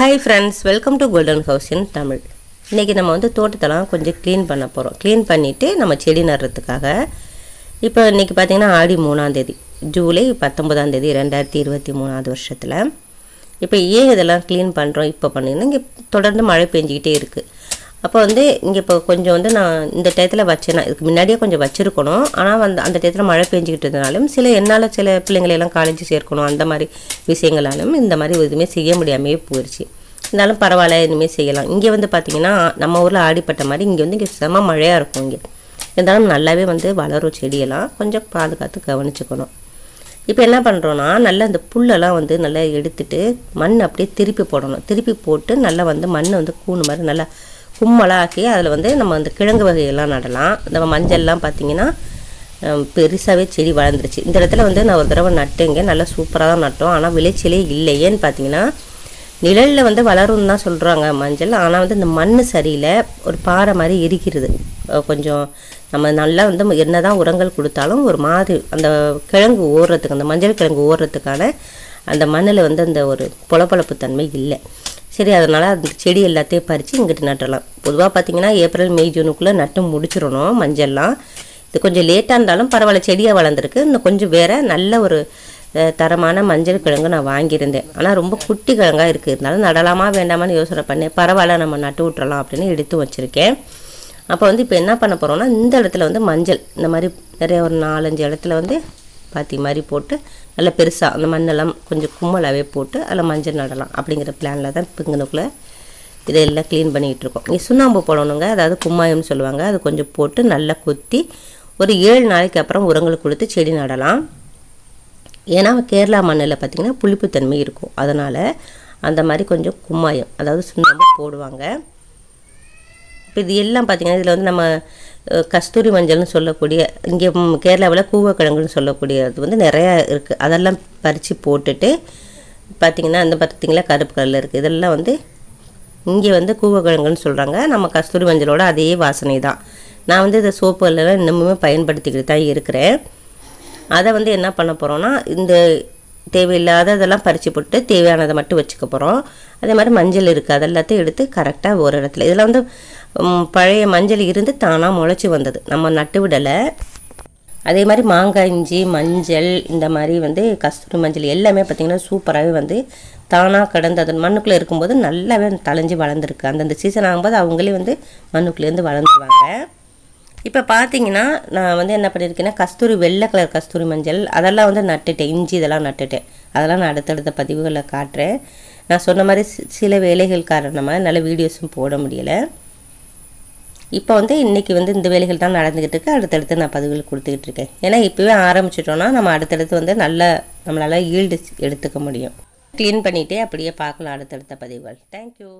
hi friends welcome to Golden House in Tamil இன்றைக்கி நம்ம வந்து தோட்டத்தெல்லாம் கொஞ்சம் க்ளீன் பண்ண போகிறோம் க்ளீன் பண்ணிவிட்டு நம்ம செடி நடுறதுக்காக இப்போ இன்றைக்கி பார்த்திங்கன்னா ஆடி மூணாந்தேதி ஜூலை பத்தொன்பதாந்தேதி ரெண்டாயிரத்தி இருபத்தி மூணாவது வருஷத்தில் இப்போ ஏன் இதெல்லாம் க்ளீன் பண்ணுறோம் இப்போ பண்ணிங்கன்னா இங்கே தொடர்ந்து மழை பெஞ்சிக்கிட்டே இருக்குது அப்போ வந்து இங்கே இப்போ கொஞ்சம் வந்து நான் இந்த டயத்தில் வச்சேன் இதுக்கு முன்னாடியே கொஞ்சம் வச்சுருக்கணும் ஆனால் வந்து அந்த டயத்தில் மழை பெஞ்சிக்கிட்டு இருந்தனாலும் சில என்னால் சில பிள்ளைங்களெல்லாம் காலேஜ் சேர்க்கணும் அந்த மாதிரி விஷயங்களாலும் இந்த மாதிரி எதுவுமே செய்ய முடியாமே போயிடுச்சு இருந்தாலும் பரவாயில்ல இனிமேல் செய்யலாம் இங்கே வந்து பார்த்திங்கன்னா நம்ம ஊரில் ஆடிப்பட்ட மாதிரி இங்கே வந்து இங்கே செம மழையாக இருக்கும் இங்கே இருந்தாலும் நல்லாவே வந்து வளரும் செடியெல்லாம் கொஞ்சம் பாதுகாத்து கவனிச்சுக்கணும் இப்போ என்ன பண்ணுறோன்னா நல்லா அந்த புல்லெல்லாம் வந்து நல்லா எடுத்துட்டு மண் அப்படியே திருப்பி போடணும் திருப்பி போட்டு நல்லா வந்து மண்ணை வந்து கூணு மாதிரி நல்லா கும்மலாக்கி அதில் வந்து நம்ம அந்த கிழங்கு வகையெல்லாம் நடலாம் நம்ம மஞ்சள்லாம் பார்த்திங்கன்னா பெருசாகவே செடி வளர்ந்துருச்சு இந்த இடத்துல வந்து நான் ஒரு தடவை நட்டுங்க நல்லா சூப்பராக தான் நட்டோம் ஆனால் விளைச்சலே இல்லையேன்னு பார்த்தீங்கன்னா நிழலில் வந்து வளரும் தான் சொல்கிறாங்க மஞ்சள் ஆனால் வந்து இந்த மண் சரியில்லை ஒரு பாறை மாதிரி எரிக்கிறது கொஞ்சம் நம்ம நல்லா வந்து என்ன தான் உரங்கள் கொடுத்தாலும் ஒரு மாதிரி அந்த கிழங்கு ஓடுறதுக்கு அந்த மஞ்சள் கிழங்கு ஓடுறதுக்கான அந்த மண்ணில் வந்து அந்த ஒரு பொலப்பொழப்பு தன்மை இல்லை சரி அதனால் அந்த செடி எல்லாத்தையும் பறித்து இங்கிட்டு நட்டலாம் பொதுவாக பார்த்திங்கன்னா ஏப்ரல் மே ஜூனுக்குள்ளே நட்டு முடிச்சிடணும் மஞ்சள்லாம் இது கொஞ்சம் லேட்டாக இருந்தாலும் பரவாயில்ல செடியாக வளர்ந்துருக்கு இன்னும் கொஞ்சம் வேறு நல்ல ஒரு தரமான மஞ்சள் கிழங்கு நான் வாங்கியிருந்தேன் ஆனால் ரொம்ப குட்டி கிழங்காக இருக்குது இருந்தாலும் நடலாமா வேண்டாமான்னு யோசனை பண்ணேன் பரவாயில்ல நம்ம நட்டு விட்டுறலாம் அப்படின்னு எடுத்து வச்சுருக்கேன் அப்போ வந்து இப்போ என்ன பண்ண போகிறோம்னா இந்த இடத்துல வந்து மஞ்சள் இந்த மாதிரி நிறைய ஒரு நாலஞ்சு இடத்துல வந்து பாத்தி மாதிரி போட்டு நல்லா பெருசாக அந்த மண்ணெல்லாம் கொஞ்சம் கும்மலாகவே போட்டு அதில் மஞ்சள் நடலாம் அப்படிங்கிற பிளானில் தான் பிங்கனுக்குள்ளே இதையெல்லாம் க்ளீன் பண்ணிகிட்ருக்கோம் இருக்கோம் இங்கே சுண்ணாம்பு போடணுங்க அதாவது கும்மாயம்னு சொல்லுவாங்க அது கொஞ்சம் போட்டு நல்லா கொத்தி ஒரு ஏழு நாளைக்கு அப்புறம் உரங்கள் கொடுத்து செடி நடலாம் ஏன்னா கேரளா மண்ணில் பார்த்திங்கன்னா புளிப்புத்தன்மை இருக்கும் அதனால் அந்த மாதிரி கொஞ்சம் கும்மாயம் அதாவது சுண்ணாம்பு போடுவாங்க இப்போ இது எல்லாம் பார்த்தீங்கன்னா இதில் வந்து நம்ம கஸ்தூரி மஞ்சள்னு சொல்லக்கூடிய இங்கே கேரளாவில் கூவக்கிழங்குன்னு சொல்லக்கூடியது வந்து நிறையா இருக்குது அதெல்லாம் பறித்து போட்டுட்டு பார்த்திங்கன்னா அந்த பார்த்திங்களா கருப்பு கலரில் இருக்குது இதெல்லாம் வந்து இங்கே வந்து கூவக்கிழங்குன்னு சொல்கிறாங்க நம்ம கஸ்தூரி மஞ்சளோட அதே வாசனை தான் நான் வந்து இந்த சோப்புகளெல்லாம் இன்னமுமே பயன்படுத்திக்கிட்டு தான் இருக்கிறேன் அதை வந்து என்ன பண்ண போகிறோன்னா இந்த தேவையில்லாத இதெல்லாம் பறித்து போட்டு தேவையானதை மட்டும் வச்சுக்க போகிறோம் அதே மாதிரி மஞ்சள் இருக்குது அதெல்லாத்தையும் எடுத்து கரெக்டாக ஒரு இடத்துல இதெல்லாம் வந்து பழைய மஞ்சள் இருந்து தானாக முளைச்சி வந்தது நம்ம நட்டு விடலை அதே மாதிரி மாங்காய் இஞ்சி மஞ்சள் இந்த மாதிரி வந்து கஸ்தூரி மஞ்சள் எல்லாமே பார்த்திங்கன்னா சூப்பராகவே வந்து தானாக கடந்து அதன் மண்ணுக்குள்ளே இருக்கும்போது நல்லாவே தளைஞ்சு வளர்ந்துருக்கு அந்தந்த சீசன் ஆகும்போது அவங்களே வந்து மண்ணுக்குள்ளேருந்து வளர்ந்துருவாங்க இப்போ பார்த்தீங்கன்னா நான் வந்து என்ன பண்ணியிருக்கேன்னா கஸ்தூரி வெள்ளை கலர் கஸ்தூரி மஞ்சள் அதெல்லாம் வந்து நட்டுட்டேன் இஞ்சி இதெல்லாம் நட்டுட்டேன் அதெல்லாம் நான் அடுத்தடுத்த பதிவுகளை காட்டுறேன் நான் சொன்ன மாதிரி சில வேலைகள் காரணமாக நல்ல வீடியோஸும் போட முடியலை இப்போ வந்து இன்றைக்கி வந்து இந்த வேலைகள் தான் நடந்துக்கிட்டு இருக்கு அடுத்தடுத்து நான் பதிவுகள் கொடுத்துக்கிட்டு இருக்கேன் ஏன்னா இப்போவே ஆரம்பிச்சிட்டோன்னா நம்ம அடுத்தடுத்து வந்து நல்ல நம்மளால் ஈல்டு எடுத்துக்க முடியும் க்ளீன் பண்ணிகிட்டே அப்படியே பார்க்கலாம் அடுத்தடுத்த பதிவுகள் தேங்க்யூ